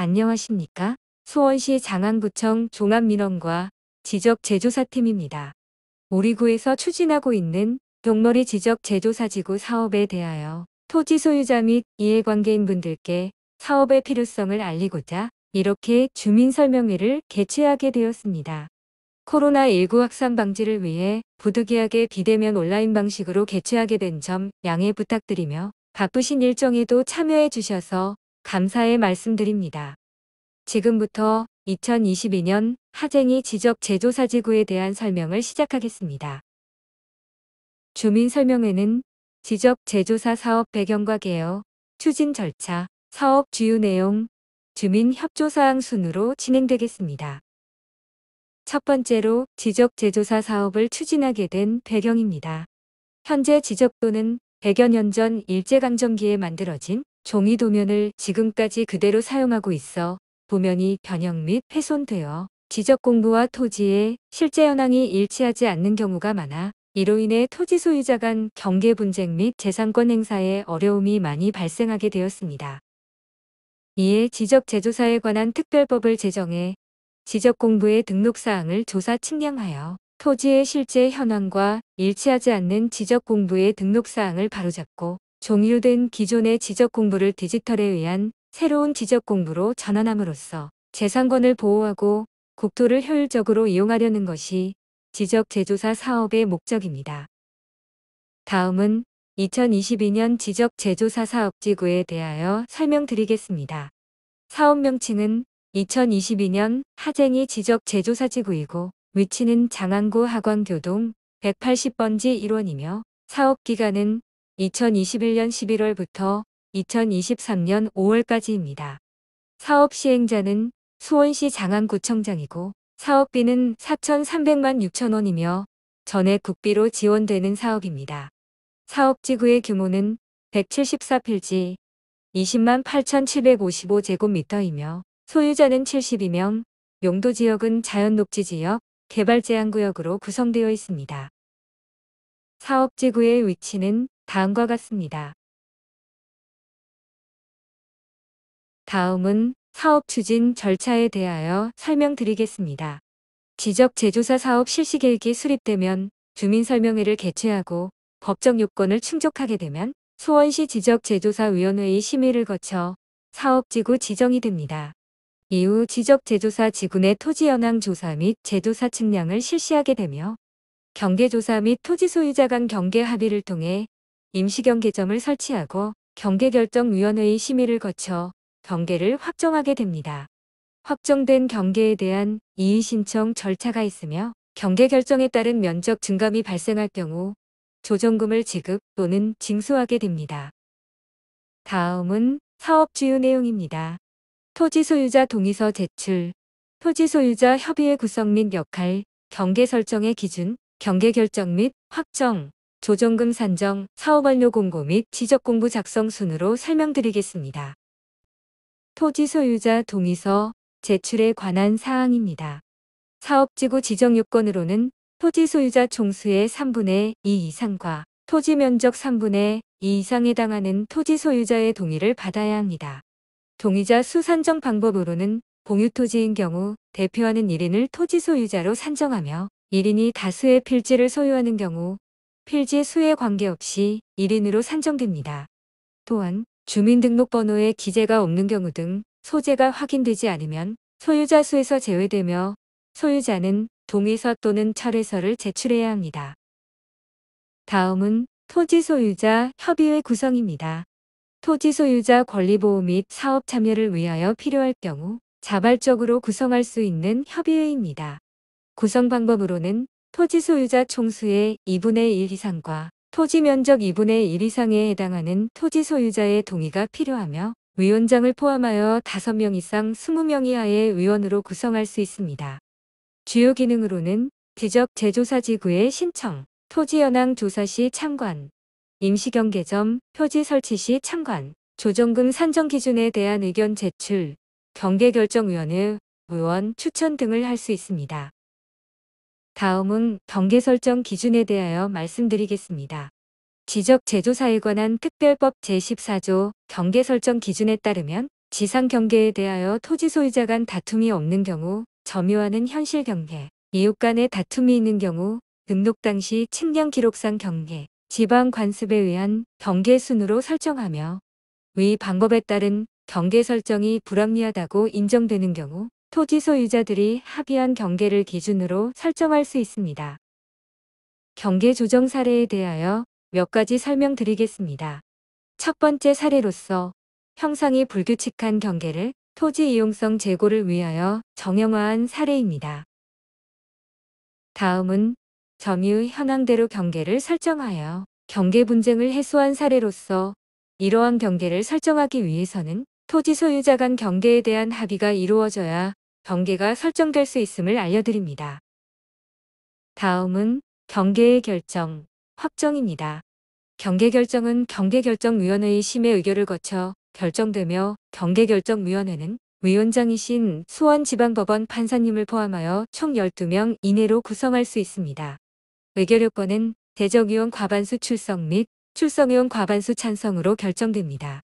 안녕하십니까? 수원시 장안구청 종합민원과 지적제조사팀입니다. 우리구에서 추진하고 있는 동머리 지적제조사지구 사업에 대하여 토지 소유자 및 이해관계인분들께 사업의 필요성을 알리고자 이렇게 주민설명회를 개최하게 되었습니다. 코로나19 확산 방지를 위해 부득이하게 비대면 온라인 방식으로 개최하게 된 점 양해 부탁드리며 바쁘신 일정에도 참여해 주셔서 감사의 말씀드립니다. 지금부터 2022년 하쟁이 지적 제조사지구에 대한 설명을 시작하겠습니다. 주민설명회는 지적 제조사 사업 배경과 개요, 추진 절차, 사업 주요 내용, 주민 협조사항 순으로 진행되겠습니다. 첫 번째로 지적 제조사 사업을 추진하게 된 배경입니다. 현재 지적도는 100여 년 전 일제강점기에 만들어진 종이 도면을 지금까지 그대로 사용하고 있어 도면이 변형 및 훼손되어 지적 공부와 토지의 실제 현황이 일치하지 않는 경우가 많아 이로 인해 토지 소유자 간 경계 분쟁 및 재산권 행사에 어려움이 많이 발생하게 되었습니다. 이에 지적 제조사에 관한 특별법을 제정해 지적 공부의 등록 사항을 조사 측량하여 토지의 실제 현황과 일치하지 않는 지적 공부의 등록 사항을 바로잡고 종료된 기존의 지적 공부를 디지털에 의한 새로운 지적 공부로 전환함으로써 재산권을 보호하고 국토를 효율적으로 이용하려는 것이 지적 제조사 사업의 목적입니다. 다음은 2022년 지적 제조사 사업 지구에 대하여 설명드리겠습니다. 사업 명칭은 2022년 하쟁이 지적 제조사 지구이고 위치는 장안구 하광교동 180번지 1원이며 사업 기간은 2021년 11월부터 2023년 5월까지입니다. 사업 시행자는 수원시 장안구청장이고 사업비는 4,300만 6천원이며 전액 국비로 지원되는 사업입니다. 사업지구의 규모는 174필지 20만 8,755제곱미터이며 소유자는 72명, 용도지역은 자연녹지지역, 개발제한구역으로 구성되어 있습니다. 사업지구의 위치는 다음과 같습니다. 다음은 사업 추진 절차에 대하여 설명드리겠습니다. 지적 제조사 사업 실시 계획이 수립되면 주민설명회를 개최하고 법정 요건을 충족하게 되면 수원시 지적제조사위원회의 심의를 거쳐 사업지구 지정이 됩니다. 이후 지적제조사 지구내 토지연항 조사 및 제조사 측량을 실시하게 되며 경계조사 및 토지 소유자 간 경계 합의를 통해 임시경계점을 설치하고 경계결정위원회의 심의를 거쳐 경계를 확정하게 됩니다. 확정된 경계에 대한 이의신청 절차가 있으며 경계 결정에 따른 면적 증감이 발생할 경우 조정금을 지급 또는 징수하게 됩니다. 다음은 사업 주요 내용입니다. 토지 소유자 동의서 제출, 토지 소유자 협의회 구성 및 역할, 경계 설정의 기준, 경계 결정 및 확정, 조정금 산정, 사업완료 공고 및 지적공부 작성 순으로 설명드리겠습니다. 토지 소유자 동의서 제출에 관한 사항입니다. 사업지구 지정 요건으로는 토지 소유자 총수의 3분의 2 이상과 토지 면적 3분의 2 이상에 해당하는 토지 소유자의 동의를 받아야 합니다. 동의자 수 산정 방법으로는 공유토지인 경우 대표하는 1인을 토지 소유자로 산정하며 1인이 다수의 필지를 소유하는 경우 필지 수에 관계없이 1인으로 산정됩니다. 또한 주민등록번호에 기재가 없는 경우 등 소재가 확인되지 않으면 소유자 수에서 제외되며 소유자는 동의서 또는 철회서를 제출해야 합니다. 다음은 토지 소유자 협의회 구성입니다. 토지 소유자 권리보호 및 사업 참여를 위하여 필요할 경우 자발적으로 구성할 수 있는 협의회입니다. 구성 방법으로는 토지 소유자 총수의 2분의 1 이상과 토지 면적 2분의 1 이상에 해당하는 토지 소유자의 동의가 필요하며 위원장을 포함하여 5명 이상 20명 이하의 위원으로 구성할 수 있습니다. 주요 기능으로는 지적 재조사 지구의 신청, 토지 현황 조사 시 참관, 임시 경계점, 표지 설치 시 참관, 조정금 산정 기준에 대한 의견 제출, 경계 결정위원회, 의원 추천 등을 할 수 있습니다. 다음은 경계 설정 기준에 대하여 말씀드리겠습니다. 지적 제조사에 관한 특별법 제14조 경계 설정 기준에 따르면 지상 경계에 대하여 토지 소유자 간 다툼이 없는 경우 점유하는 현실 경계, 이웃 간의 다툼이 있는 경우 등록 당시 측량 기록상 경계, 지방 관습에 의한 경계 순으로 설정하며 위 방법에 따른 경계 설정이 불합리하다고 인정되는 경우 토지 소유자들이 합의한 경계를 기준으로 설정할 수 있습니다. 경계 조정 사례에 대하여 몇 가지 설명드리겠습니다. 첫 번째 사례로서 형상이 불규칙한 경계를 토지 이용성 제고를 위하여 정형화한 사례입니다. 다음은 점유 현황대로 경계를 설정하여 경계 분쟁을 해소한 사례로서 이러한 경계를 설정하기 위해서는 토지 소유자 간 경계에 대한 합의가 이루어져야 경계가 설정될 수 있음을 알려드립니다. 다음은 경계의 결정, 확정입니다. 경계 결정은 경계결정위원회의 심의 의결을 거쳐 결정되며 경계결정위원회는 위원장이신 수원지방법원 판사님을 포함하여 총 12명 이내로 구성할 수 있습니다. 의결요건은 대적위원 과반수 출석 및 출석위원 과반수 찬성으로 결정됩니다.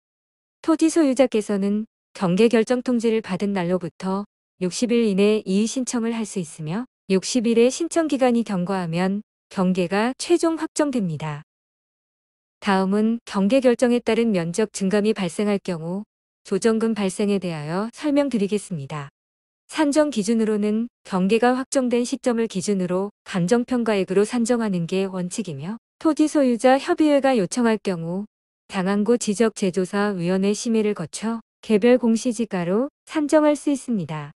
토지 소유자께서는 경계결정 통지를 받은 날로부터 60일 이내 이의 신청을 할 수 있으며 60일의 신청 기간이 경과하면 경계가 최종 확정됩니다. 다음은 경계 결정에 따른 면적 증감이 발생할 경우 조정금 발생에 대하여 설명드리겠습니다. 산정 기준으로는 경계가 확정된 시점을 기준으로 감정평가액으로 산정하는 게 원칙이며 토지 소유자 협의회가 요청할 경우 당항구 지적 제조사 위원회 심의를 거쳐 개별 공시지가로 산정할 수 있습니다.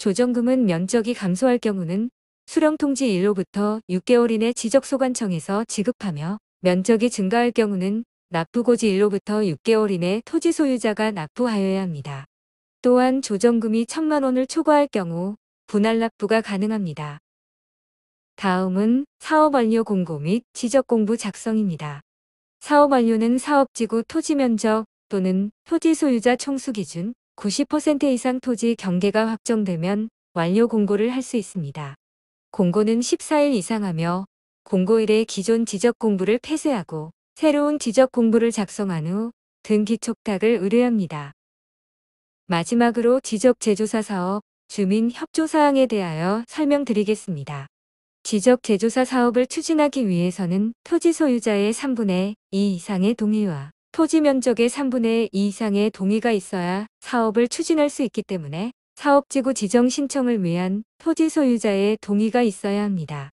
조정금은 면적이 감소할 경우는 수령통지 일로부터 6개월 이내 지적소관청에서 지급하며 면적이 증가할 경우는 납부고지 일로부터 6개월 이내 토지 소유자가 납부하여야 합니다. 또한 조정금이 1천만 원을 초과할 경우 분할 납부가 가능합니다. 다음은 사업 완료 공고 및 지적 공부 작성입니다. 사업 완료는 사업지구 토지 면적 또는 토지 소유자 총수 기준 90% 이상 토지 경계가 확정되면 완료 공고를 할 수 있습니다. 공고는 14일 이상하며 공고일에 기존 지적 공부를 폐쇄하고 새로운 지적 공부를 작성한 후 등기 촉탁을 의뢰합니다. 마지막으로 지적 제조사 사업 주민 협조 사항에 대하여 설명드리겠습니다. 지적 제조사 사업을 추진하기 위해서는 토지 소유자의 3분의 2 이상의 동의와 토지 면적의 3분의 2 이상의 동의가 있어야 사업을 추진할 수 있기 때문에 사업지구 지정 신청을 위한 토지 소유자의 동의가 있어야 합니다.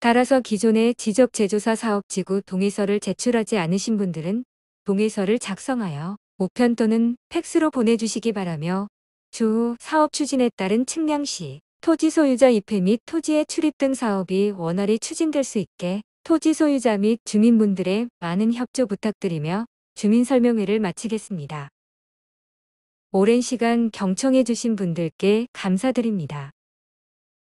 따라서 기존의 지적제조사 사업지구 동의서를 제출하지 않으신 분들은 동의서를 작성하여 우편 또는 팩스로 보내주시기 바라며 주후 사업 추진에 따른 측량시 토지 소유자 입회 및 토지의 출입 등 사업이 원활히 추진될 수 있게 토지 소유자 및 주민분들의 많은 협조 부탁드리며 주민설명회를 마치겠습니다. 오랜 시간 경청해 주신 분들께 감사드립니다.